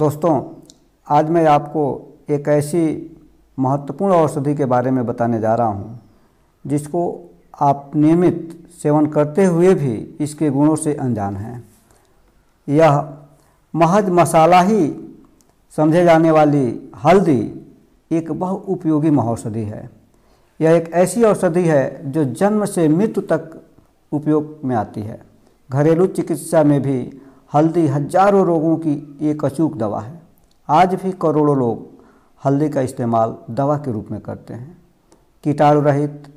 दोस्तों आज मैं आपको एक ऐसी महत्वपूर्ण औषधि के बारे में बताने जा रहा हूँ जिसको आप नियमित सेवन करते हुए भी इसके गुणों से अनजान हैं यह महज मसाला ही समझे जाने वाली हल्दी एक बहु उपयोगी महौषधि है यह एक ऐसी औषधि है जो जन्म से मृत्यु तक उपयोग में आती है घरेलू चिकित्सा में भी हल्दी हजारों रोगों की एक अचूक दवा है आज भी करोड़ों लोग हल्दी का इस्तेमाल दवा के रूप में करते हैं कीटाणु रहित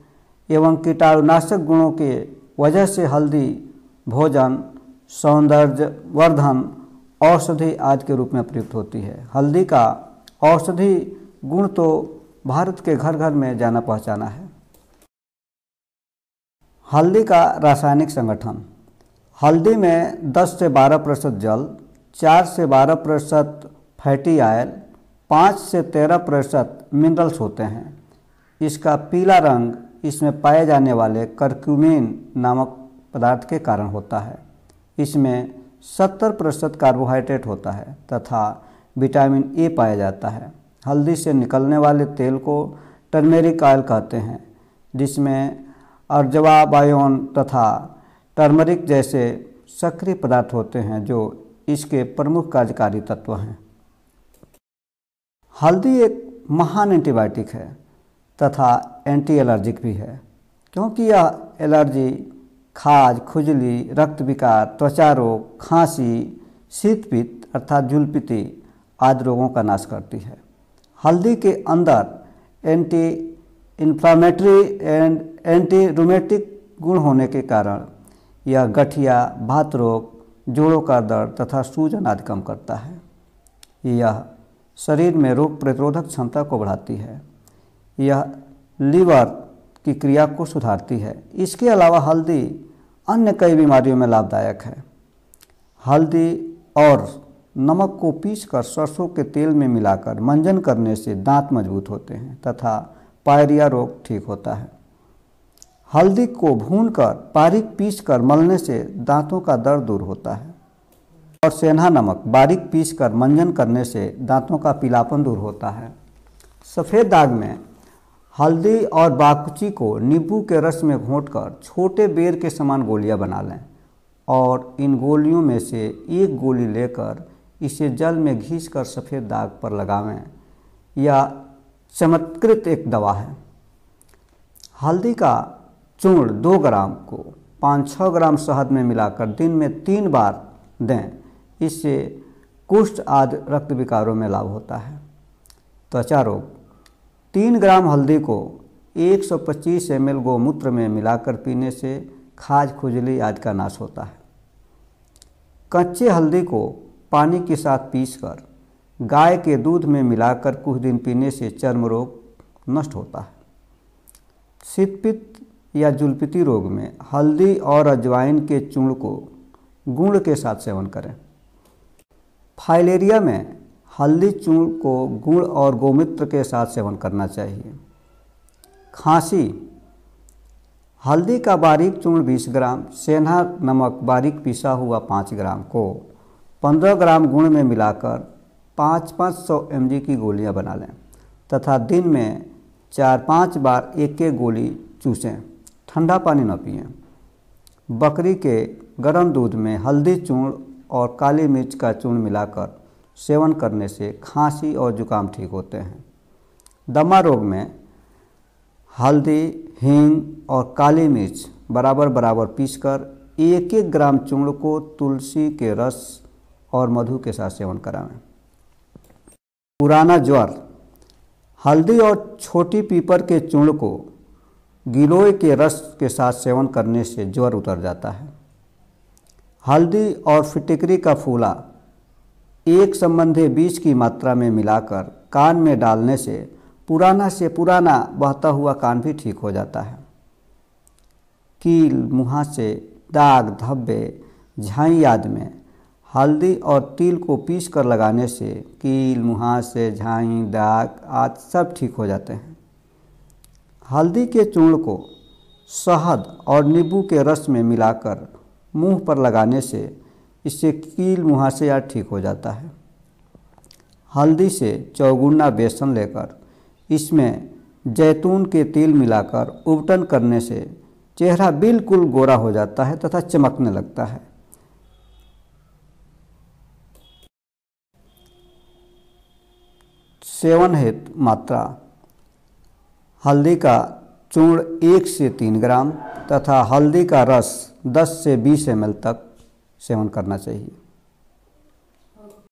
एवं कीटाणुनाशक गुणों के वजह से हल्दी भोजन सौंदर्य वर्धन औषधि आदि के रूप में प्रयुक्त होती है हल्दी का औषधि गुण तो भारत के घर घर में जाना पहचाना है हल्दी का रासायनिक संगठन हल्दी में 10 से 12 प्रतिशत जल 4 से 12 प्रतिशत फैटी आयल 5 से 13 प्रतिशत मिनरल्स होते हैं इसका पीला रंग इसमें पाए जाने वाले करक्यूमिन नामक पदार्थ के कारण होता है इसमें 70 प्रतिशत कार्बोहाइड्रेट होता है तथा विटामिन ए पाया जाता है हल्दी से निकलने वाले तेल को टर्मेरिक आयल कहते हैं जिसमें अर्जवा बायोन तथा टर्मरिक जैसे सक्रिय पदार्थ होते हैं जो इसके प्रमुख कार्यकारी तत्व हैं हल्दी एक महान एंटीबायोटिक है तथा एंटी एलर्जिक भी है क्योंकि यह एलर्जी खाज खुजली रक्त विकार त्वचा रोग खांसी शीतपित्त अर्थात जुलपिति आदि रोगों का नाश करती है हल्दी के अंदर anti inflammatory and anti rheumatic गुण होने के कारण यह गठिया भात रोग जोड़ों का दर्द तथा सूजन आदि कम करता है यह शरीर में रोग प्रतिरोधक क्षमता को बढ़ाती है यह लीवर की क्रिया को सुधारती है इसके अलावा हल्दी अन्य कई बीमारियों में लाभदायक है हल्दी और नमक को पीसकर सरसों के तेल में मिलाकर मंजन करने से दांत मजबूत होते हैं तथा पायरिया रोग ठीक होता है हल्दी को भूनकर बारीक पीसकर मलने से दांतों का दर्द दूर होता है और सेना नमक बारीक पीसकर मंजन करने से दांतों का पीलापन दूर होता है सफ़ेद दाग में हल्दी और बाकुची को नींबू के रस में घोंटकर छोटे बेर के समान गोलियां बना लें और इन गोलियों में से एक गोली लेकर इसे जल में घीस कर सफ़ेद दाग पर लगावें यह चमत्कृत एक दवा है हल्दी का चूर्ण दो ग्राम को पाँच छः ग्राम शहद में मिलाकर दिन में तीन बार दें इससे कुष्ठ आदि रक्त विकारों में लाभ होता है त्वचा रोग तीन ग्राम हल्दी को 125 सौ पच्चीस एम गोमूत्र में मिलाकर पीने से खाज खुजली आदि का नाश होता है कच्चे हल्दी को पानी के साथ पीसकर गाय के दूध में मिलाकर कुछ दिन पीने से चर्म रोग नष्ट होता है शीतपित्त या जुलपिति रोग में हल्दी और अजवाइन के चूर्ण को गुड़ के साथ सेवन करें फाइलेरिया में हल्दी चूर्ण को गुड़ और गोमित्र के साथ सेवन करना चाहिए खांसी हल्दी का बारीक चूर्ण 20 ग्राम सेना नमक बारीक पिसा हुआ 5 ग्राम को 15 ग्राम गुड़ में मिलाकर पाँच पाँच सौ एम की गोलियां बना लें तथा दिन में चार पाँच बार एक एक गोली चूसें ठंडा पानी ना पिए बकरी के गर्म दूध में हल्दी चूर्ण और काली मिर्च का चूर्ण मिलाकर सेवन करने से खांसी और जुकाम ठीक होते हैं दमा रोग में हल्दी हींग और काली मिर्च बराबर बराबर पीसकर एक एक ग्राम चूर्ण को तुलसी के रस और मधु के साथ सेवन करावें पुराना ज्वर हल्दी और छोटी पीपर के चूर्ण को गिलोय के रस के साथ सेवन करने से ज्वर उतर जाता है हल्दी और फिटिकरी का फूला एक संबंधी बीज की मात्रा में मिलाकर कान में डालने से पुराना से पुराना बहता हुआ कान भी ठीक हो जाता है कील मुहासे दाग धब्बे झाई आदि में हल्दी और तिल को पीस कर लगाने से कील मुहासे से झाई दाग आदि सब ठीक हो जाते हैं हल्दी के चूर्ण को शहद और नींबू के रस में मिलाकर मुंह पर लगाने से इससे कील मुहासे ठीक हो जाता है हल्दी से चौगुना बेसन लेकर इसमें जैतून के तेल मिलाकर उबटन करने से चेहरा बिल्कुल गोरा हो जाता है तथा चमकने लगता है सेवन हेतु मात्रा हल्दी का चूर्ण एक से तीन ग्राम तथा हल्दी का रस 10 से 20 एम तक सेवन करना चाहिए